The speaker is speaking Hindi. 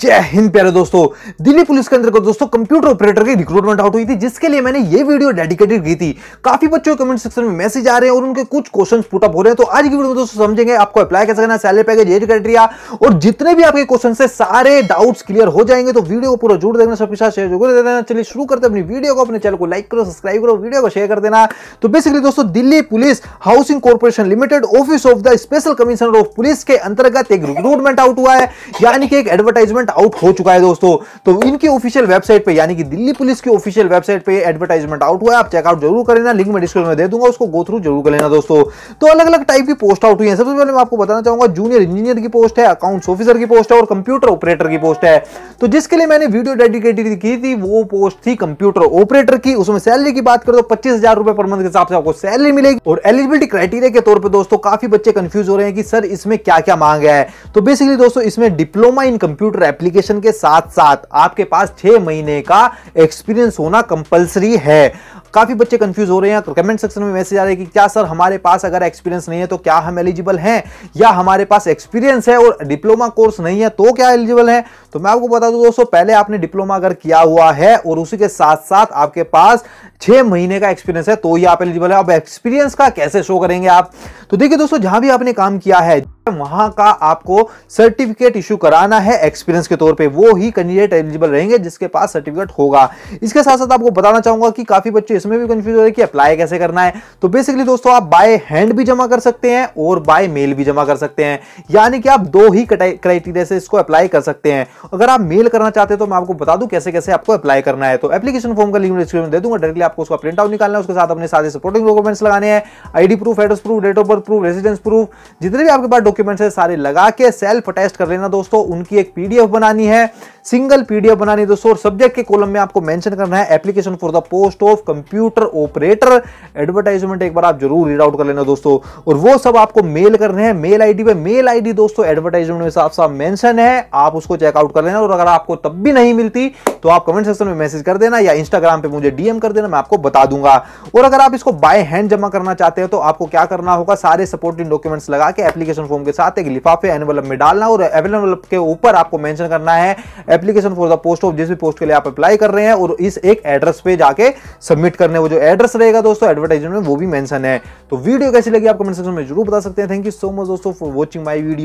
जय हिंद प्यारे दोस्तों दिल्ली पुलिस के अंदर को दोस्तों कंप्यूटर ऑपरेटर की रिक्रूटमेंट आउट हुई थी जिसके लिए मैंने ये वीडियो डेडिकेटेड की थी काफी बच्चों के कमेंट सेक्शन में मैसेज आ रहे हैं और उनके कुछ क्वेश्चन पुटअप हो रहे हैं तो आज की वीडियो में दोस्तों समझेंगे आपको अप्लाई कैसे करना सैलरी पैकेज एज क्राइटेरिया और जितने भी आपके क्वेश्चन है सारे डाउट्स क्लियर हो जाएंगे तो वीडियो को पूरा जोड़ देना सबके साथ शेयर जरूर देना चलिए शुरू करते अपनी वीडियो को अपने चैनल को लाइक करो सब्सक्राइब करो वीडियो को शेयर कर देना तो बेसिकली दोस्तों Delhi police housing corporation limited office of the special commissioner of police के अंतर्गत एक रिक्रूटमेंट आउट हुआ है यानी कि एक एडवर्टाइजमेंट एडवर्टाइजमेंट आउट हो चुका है दोस्तों तो इनकी ऑफिशियल वेबसाइट पे यानी कि दिल्ली पुलिस की ऑफिशियल वेबसाइट पे एडवर्टाइजमेंट आउट हुआ है आप चेकआउट जरूर कर लेना लिंक मैं डिस्क्रिप्शन में दे दूंगा उसको गो थ्रू जरूर कर लेना दोस्तों तो अलग अलग टाइप की पोस्ट आउट हुई है सबसे पहले मैं आपको बताना चाहूंगा जूनियर इंजीनियर की पोस्ट है अकाउंट्स ऑफिसर की पोस्ट है और कंप्यूटर ऑपरेटर की पोस्ट है तो जिसके लिए मैंने वीडियो डेडिकेटेड की थी वो पोस्ट थी कंप्यूटर ऑपरेटर की उसमें सैलरी की बात करो तो पच्चीस हजार रुपए पर मंथ के हिसाब से आपको सैलरी मिलेगी और एलिजिबिलिटी क्राइटेरिया के तौर पर दोस्तों काफी बच्चे कंफ्यूज हो रहे हैं कि सर इसमें क्या क्या मांग है तो बेसिकली दोस्तों इसमें डिप्लोमा इन कंप्यूटर एप्लीकेशन के साथ साथ आपके पास छः महीने का एक्सपीरियंस होना कंपलसरी है काफ़ी बच्चे कंफ्यूज हो रहे हैं तो कमेंट सेक्शन में मैसेज आ रहे हैं कि क्या सर हमारे पास अगर एक्सपीरियंस नहीं है तो क्या हम एलिजिबल हैं या हमारे पास एक्सपीरियंस है और डिप्लोमा कोर्स नहीं है तो क्या एलिजिबल है तो मैं आपको बता दूं दोस्तों पहले आपने डिप्लोमा अगर किया हुआ है और उसी के साथ साथ आपके पास छः महीने का एक्सपीरियंस है तो ही आप एलिजिबल है अब एक्सपीरियंस का कैसे शो करेंगे आप तो देखिए दोस्तों जहां भी आपने काम किया है वहां का आपको सर्टिफिकेट इशू कराना है एक्सपीरियंस के तौर पे वो ही कैंडिडेट एलिजिबल रहेंगे जिसके पास सर्टिफिकेट होगा इसके साथ साथ आपको बताना चाहूंगा कि काफी बच्चे इसमें भी कंफ्यूज हो रहे हैं कि अप्लाई कैसे करना है तो बेसिकली दोस्तों आप बाय हैंड भी जमा कर सकते हैं और बाय मेल भी जमा कर सकते हैं यानी कि आप दो ही क्राइटेरिया से इसको अप्लाई कर सकते हैं अगर आप मेल करना चाहते हैं तो मैं आपको बता दूं कैसे कैसे आपको अप्लाई करना है तो एप्लीकेशन फॉर्म का लिंक डिस्क्रिप्शन दे दूंगा डायरेक्टली आपको उसका प्रिंट आउट निकालना है उसके साथ अपने सारे सपोर्टिंग डॉक्यूमेंट्स लगाने हैं ID proof address proof date of birth proof residence proof जितने भी आपके पास डॉक्यूमेंट्स है सारे लगा के सेल्फ अटेस्ट कर लेना दोस्तों उनकी एक पीडीएफ बनानी है सिंगल पीडीएफ बनानी दोस्तों और सब्जेक्ट के कॉलम में आपको मेंशन करना है application for the post of computer operator advertisement एक बार आप जरूर रीड आउट कर लेना दोस्तों और वो सब आपको मेल करने हैं मेल आईडी पे मेल आईडी दोस्तों एडवर्टाइजमेंट में साफ साफ मेंशन है आप उसको चेकआउट कर लेना और अगर आपको तब भी नहीं मिलती तो आप कमेंट सेक्शन में मैसेज कर देना या इंस्टाग्राम पे मुझे डीएम कर देना मैं आपको बता दूंगा और अगर आप इसको बाय हैंड जमा करना चाहते हैं तो आपको क्या करना होगा सारे सपोर्टिंग डॉक्यूमेंट्स लगा के एप्लीकेशन फॉर्म के साथ एक लिफाफे एनवलप में डालना और एवेलेबल के ऊपर आपको मेंशन करना है application for the post of जिस भी पोस्ट के लिए आप अप्लाई कर रहे हैं और इस एक एड्रेस पे जाके सबमिट करने वो जो एड्रेस रहेगा दोस्तों एडवर्टाइजमेंट में वो भी मैंशन है तो वीडियो कैसी लगी आप कमेंट सेक्शन में जरूर बता सकते हैं थैंक यू सो मच दोस्तों फॉर वॉचिंग माई वीडियो